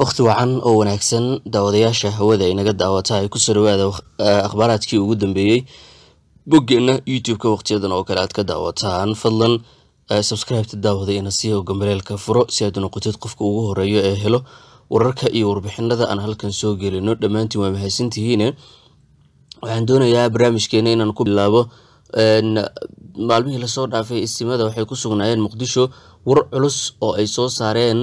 wakhti wacan oo wanaagsan daawadayaasha hawada ay naga daawata ay kusoo dhawaada eh, akhbaaraadkii ugu dambeeyey boggeena youtube-ka wakhtiyadan oo kale aad ka daawataan fadlan eh, subscribeta daawada inasii oo gambaleelka furo si aad noqotid qofka ugu horeeyo ee helo wararka iyo warbixinada aan halkan soo gelino dhammaantiin waa mahadsantihiine eh. waxaan doonayaa barnaamijkeena inaan ku bilaabo maalmihii lasoo dhaafay istimada waxay ku sugnaayeen muqdisho war culus oo ay soo saareen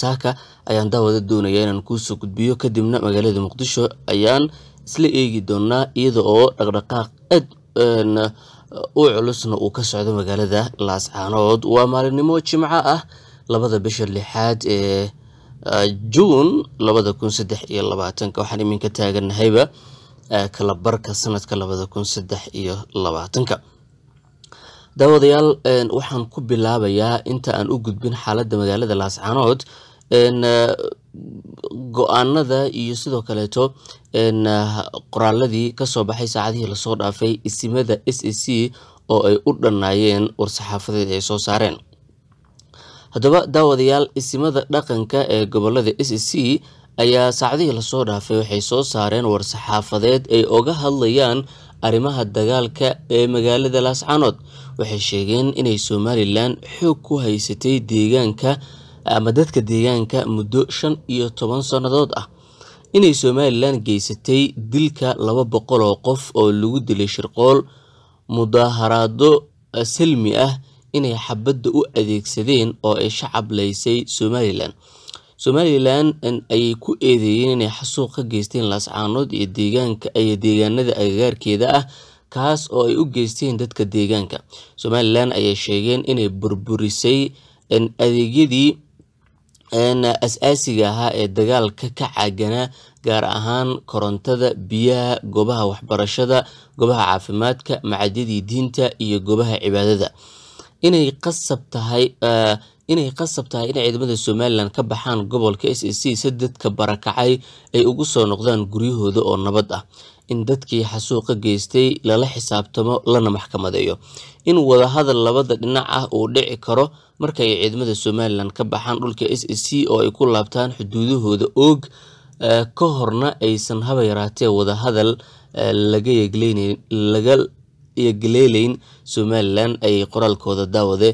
saaka ayaan daawada doonaya inaan kuusoo gudbiyo kadibna magaalada muqdisho ayaan isla eegi doonaa iyada oo dhaqdhaqaaq aad u culusna uu ka socdo magaalada laascaanood waa maalinimo jimco ah labada bisha lixaad ee ah, juun labada kun saddex iyo labaatanka waxaan iminka taaganahayba ah, kalabarka sanadka labada kun saddex iyo labaatanka daawadayaal waxaan ku bilaabayaa inta aan u gudbin xaaladda magaalada laascaanood eh, go-aanada iyo sidoo kaleeto qoraaladii kasoo baxay saacadihii lasoo dhaafay isimada s a c oo ay u dhannaayeen war-saxaafadeed ay soo saareen haddaba daawadayaal isimada dhaqanka ee gobolada s a c ayaa saacadihii lasoo dhaafay waxay soo saareen war-saxaafadeed ay oga hadlayaan arrimaha dagaalka ee magaalada laascaanood waxay sheegeen inay somalilan xoog ku haysatay deegaanka ama dadka deegaanka muddo shan iyo toban sannadood ah inay somalilan geysatay dilka laba boqol oo qof oo lagu dilay shirqool mudaaharaado eh, salmi ah inay xabadda u adeegsadeen oo ay shacab laysay somalilan somalilan eh, ayay ku eedeeyeen inay xasuuq ka geysteen laascaanood iyo deegaanada agagaarkeeda ah kaas oo ay u geysteen dadka deegaanka somalilan ayay sheegeen inay burburisay adeegyadii as-aasiga ahaa ee dagaalka ka caagana gaar ahaan korontada biyaha goobaha waxbarashada goobaha caafimaadka macadyadii diinta iyo goobaha cibaadada inay qasab tahay ah, inay qasab tahay in ciidamada somalilan ka baxaan gobolka s e c si dadka barakacay ay ugu soo noqdaan guryahooda oo nabad ah in dadkii xasuuqa geystay lala xisaabtamo lana maxkamadeeyo in wadahadal labada dhinac ah uu dhici karo markaay ciidamada somalilan ka baxaan dhulka s e c oo ay ku laabtaan xuduudahooda oog eh, ka horna aysan haba yaraatee wadahadal eh, laga yagleelayn somalilan ayay qoraalkooda daawade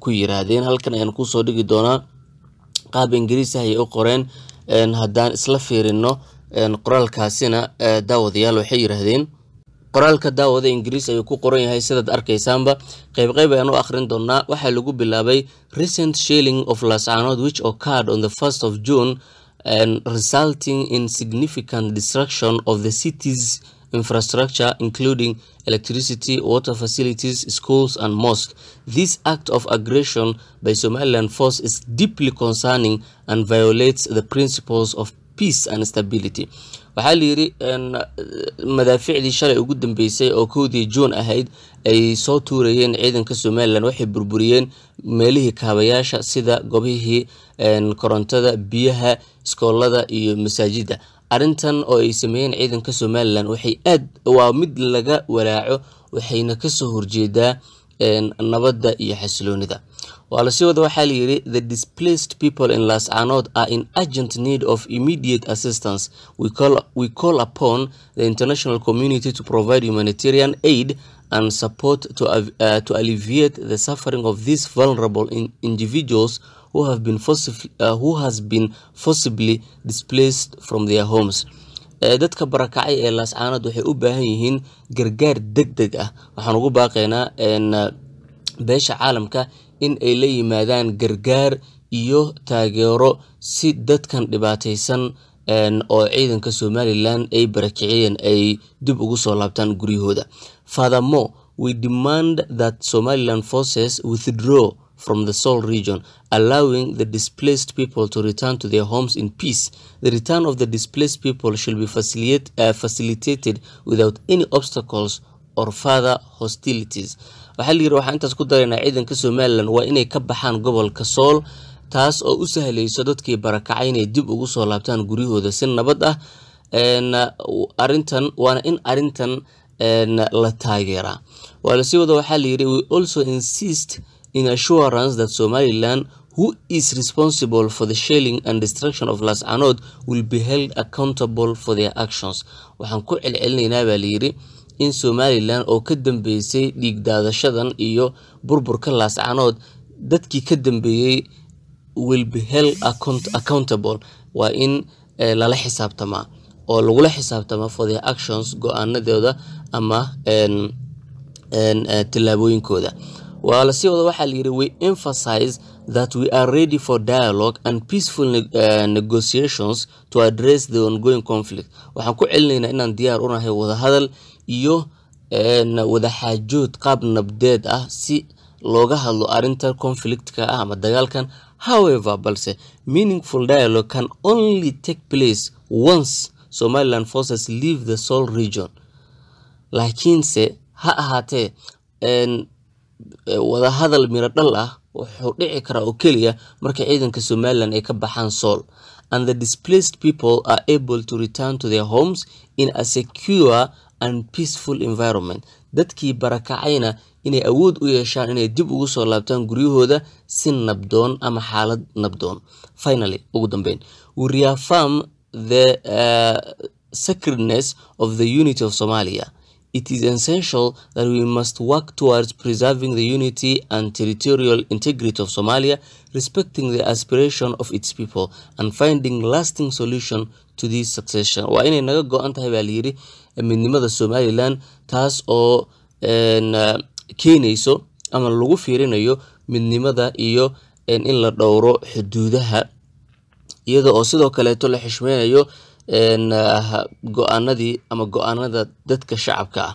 ku yiraahdeen halkan ayaan kusoo dhigi doonaa qaab ingiriis ah ayay u qoreen haddaan isla fiirino qoraalkaasina e, daawadayaal waxay yiraahdeen qoraalka daawada ingiriis ayuu ku qoran yahay sidaad arkaysaanba qaybqayb ayaan u akhrin doonaa waxaa lagu bilaabay recent shilling of laascaanood which occurred on the first of june resulting in significant destruction of the cities infrastructure, including electricity, water facilities, schools, and mosque This act of aggression by Somaliland force is deeply concerning and violates the principles of peace and stability. waxaa la yidhi madaaficdii shalay ugu dambeysay oo kowdii juun ahayd ay soo tuurayeen ciidanka somaliland waxay burburiyeen meelihii kaabayaasha sida gobihii korontada biyaha iskoolada iyo masaajidda arrintan oo ay sameeyeen ciidanka somalilan waxay aad waa mid laga walaaco waxayna kasoo horjeedaa nabadda iyo xasiloonida waa lasii wada waxaa layidhi the displaced people in las canood are in urgent need of immediate assistance we call, we call upon the international community to provide humanitarian aid and support to, uh, to alleviate the suffering of these vulnerable in individuals who have been uh, who has been forcibly displaced from their homes uh, dadka barakacay ee laascaanood waxay u baahan yihiin gargaar deg deg ah waxaan ugu baaqaynaa uh, beesha caalamka in ay la yimaadaan gargaar iyo taageero si dadkan dhibaataysan oo ciidanka somalilan ay barakiciyeen ay dib ugu soo laabtaan guryahooda furthermore we demand that somaliland forces withdraw from the Seoul region, allowing the displaced people to return to their homes in peace. The return of the displaced people shall be facilitate, uh, facilitated without any obstacles or further hostilities. waxaa la yidhi waxaan intaas ku daraynaa ciidanka somalilan waa inay ka baxaan gobolka sool taas oo u sahlayso dadkii barakacay inay dib ugu soo laabtaan guryahooda si nabad ah arintan waana in arintan la taageeraa waalasii wada waxaa layidhi we also insist in assurance that somaliland who is responsible for the shelling and destruction of las canood will be held accountable for their actions waxaan ku celcelinaynaa baa layidhi in somalilan oo ka dambeysay dhiig daadashadan iyo burburka laascanood dadkii ka dambeeyey will be held account accountable waa in e, lala xisaabtamaa oo lagula xisaabtamaa for their actions go-aanadooda ama tallaabooyinkooda en, uh, tillaabooyinkooda waala sii wada waxaa layidhi we emphasize that we are ready for dialogue and peaceful ne uh, negotiations to address the ongoing conflict waxaan ku celinaynaa inaan diyaar u nahay wadahadal iyo wadaxaajood qaab nabdeed ah si looga hadlo arrinta conflictka ah ama dagaalkan however balse meaningful dialogue can only take place once somalilan forces leave the sol region laakiinse ha ahaatee wadahadal miro dhal ah wuxuu dhici karaa oo keliya marka ciidanka somalilan ay ka baxaan sool and the displaced people are able to return to their homes in a secure and peaceful environment dadkii barakacayna inay awood u yeeshaan inay dib ugu soo laabtaan guryahooda si nabdoon ama xaalad nabdoon finally ugu dambeyn we the uh, sacredness of the unity of somalia it is essential that we must work towards preserving the unity and territorial integrity of Somalia, respecting the aspiration of its people, and finding lasting solution to this succession. waa inay naga go-an tahay baa layidhi midnimada somalilan taas oo uh, keenayso ama lagu fiirinayo midnimada iyo in la dhowro xuduudaha iyada oo sidoo kaleeto la xishmeynayo ah, go-aanadii ama go-aanada dadka shacabka ah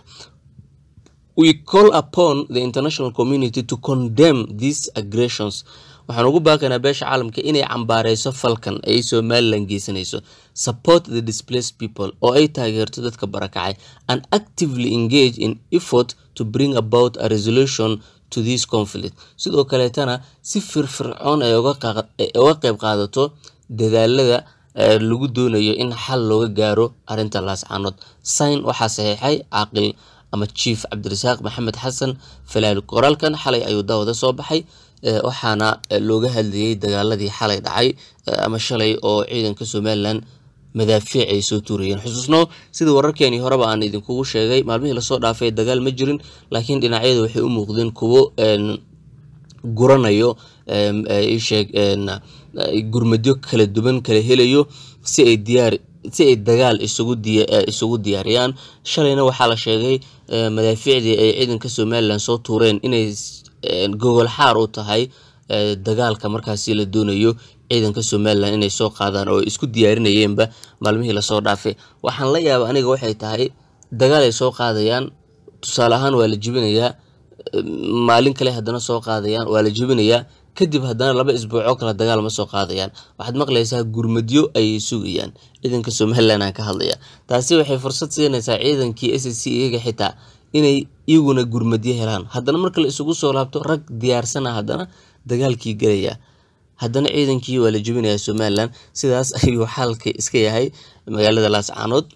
we call upon the international community to condemn these aggressions waxaan ugu baakanaa beesha caalamka inay cambaareyso falkan ay somalilan geysanayso support the displaced people oo ay taageerto dadka barakacay and actively engage in effort to bring about a resolution to this conflict sidoo kaleetana si firfircoon ay uga qeyb qaadato dadaalada eh, lagu doonayo in xal looga gaaro arinta laascaanood sign waxaa saxiixay caaqil ama chief cabdirasaaq maxamed xasan falaal qoraalkan xalay ayuu daawada soo baxay Eh, waxaana eh, looga hadlayay dagaaladii xalay dhacay eh, ama shalay oo ciidanka somalilan madaafiic ay soo tuurayeen xusuusno sidii wararkeenii horeba aan idinkugu sheegay maalmihii lasoo dhaafay dagaal ma jirin laakiin dhinacyada waxay u muuqdeen kuwo guranayo sheeg gurmadyo kala duwan kala helayo si ay diyaar si ay dagaal isugu eh, diyaariyaan shalayna waxaa la sheegay eh, madaafiicdii ay ciidanka somalilan soo tuureen inay eh, gogol xaar u tahay dagaalka markaasi la doonayo ciidanka somalilan inay soo qaadaan oo isku diyaarinayeenba maalmihii lasoo dhaafay waxaan la yaaba aniga waxay tahay dagaal ay soo qaadayaan tusaale ahaan waa la jibinayaa maalin kale haddana soo qaadayaan waa la jibinayaa kadib haddana laba isbuuc oo kale dagaal ma soo qaadayaan waxaad maqlaysaa gurmadyo ayay sugayaan ciidanka somalilan aan ka hadlaya taasi waxay fursad siinaysaa ciidankii s c iyaga xitaa inay iyaguna gurmadyo helaan haddana marka la isugu soo laabto rag diyaarsana haddana dagaalkii gelaya haddana ciidankii waa la jebinayaa somalilan sidaas ayuu xaalka iska yahay magaalada laascaanood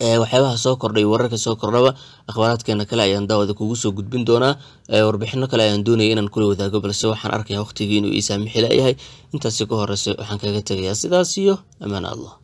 Eh, waxyaabaha soo kordhay wararka soo kordhaba akhbaaraadkeena kale ayaan daawada kugu soo gudbin doonaa eh, warbixino kale ayaan doonaya inaan kula wadaago balse waxaan arkaya waqtigii inuu ii saamixi laayahay intaasi ka horeyse waxaan kaga tegayaa sidaas iyo ammaan allah